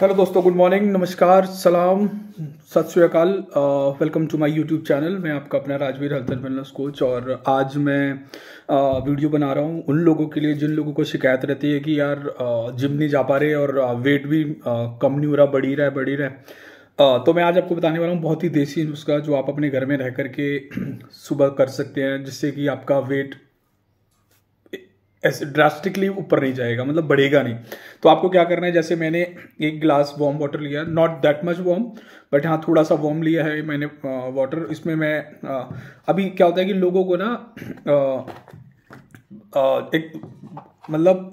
hello दोस्तों good morning नमस्कार सलाम सत श्रीकाल welcome to my YouTube channel मैं आपका अपना राजवीर हेल्थ वेलनेस कोच और आज मैं uh, वीडियो बना रहा हूँ उन लोगों के लिए जिन लोगों को शिकायत रहती है कि यार uh, जिम नहीं जा पा रहे और वेट भी uh, कम नहीं हो रहा बढ़ी रहा है बढ़ी रहा है तो मैं आज आपको बताने वाला हूँ बहुत ही देसी नुस्खा जो आप अपने घर में रह करके सुबह कर सकते हैं जिससे कि आपका वेट ऐसे ड्रास्टिकली ऊपर नहीं जाएगा मतलब बढ़ेगा नहीं तो आपको क्या करना है जैसे मैंने एक ग्लास वॉम वाटर लिया not that much warm but हाँ थोड़ा सा वॉम लिया है मैंने वाटर इसमें मैं अभी क्या होता है कि लोगों को ना एक मतलब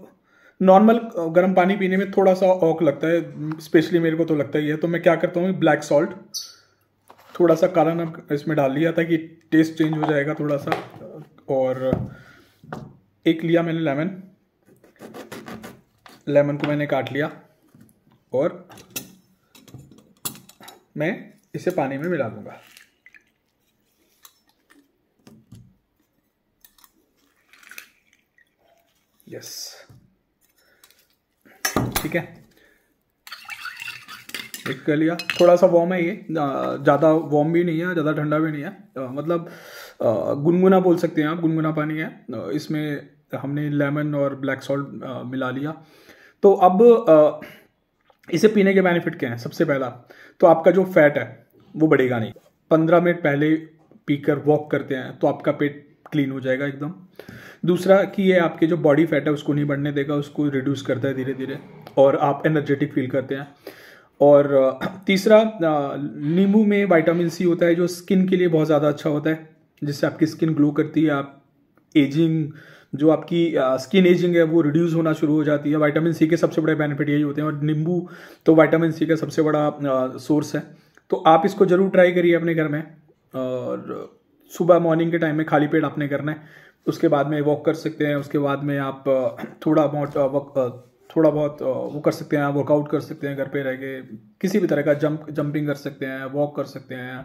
नॉर्मल गर्म पानी पीने में थोड़ा सा ऑक लगता है स्पेशली मेरे को तो लगता ही है तो मैं क्या करता हूँ ब्लैक सॉल्ट थोड़ा सा काला नमक इसमें डाल लिया था कि टेस्ट चेंज हो जाएगा थोड़ा सा और एक लिया मैंने लेमन लेमन को मैंने काट लिया और मैं इसे पानी में मिला दूंगा यस ठीक है एक कह लिया थोड़ा सा वॉम है ये ज़्यादा वॉम भी नहीं है ज़्यादा ठंडा भी नहीं है मतलब गुनगुना बोल सकते हैं आप गुनगुना पानी है इसमें हमने लेमन और ब्लैक सॉल्ट मिला लिया तो अब इसे पीने के बेनिफिट क्या हैं सबसे पहला तो आपका जो फैट है वो बढ़ेगा नहीं पंद्रह मिनट पहले पीकर वॉक करते हैं तो आपका पेट क्लीन हो जाएगा एकदम दूसरा कि ये आपके जो बॉडी फैट है उसको नहीं बढ़ने देगा उसको रिड्यूस करता है धीरे धीरे और आप एनर्जेटिक फील करते हैं और तीसरा नींबू में वाइटामिन सी होता है जो स्किन के लिए बहुत ज़्यादा अच्छा होता है जिससे आपकी स्किन ग्लो करती है आप एजिंग जो आपकी स्किन एजिंग है वो रिड्यूस होना शुरू हो जाती है वाइटामिन सी के सबसे बड़े बेनिफिट यही होते हैं और नींबू तो वाइटामिन सी का सबसे बड़ा सोर्स है तो आप इसको ज़रूर ट्राई करिए अपने घर में और सुबह मॉर्निंग के टाइम में खाली पेट आपने करना है उसके बाद में वॉक कर सकते हैं उसके बाद में आप थोड़ा बहुत थोड़ा बहुत वो कर सकते हैं वर्कआउट कर सकते हैं घर पे रह के किसी भी तरह का जंप जंपिंग कर सकते हैं वॉक कर सकते हैं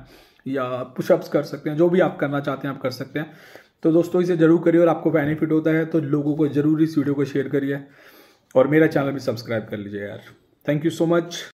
या पुशअप्स कर सकते हैं जो भी आप करना चाहते हैं आप कर सकते हैं तो दोस्तों इसे ज़रूर करिए और आपको बेनिफिट होता है तो लोगों को ज़रूर इस वीडियो को शेयर करिए और मेरा चैनल भी सब्सक्राइब कर लीजिए यार थैंक यू सो मच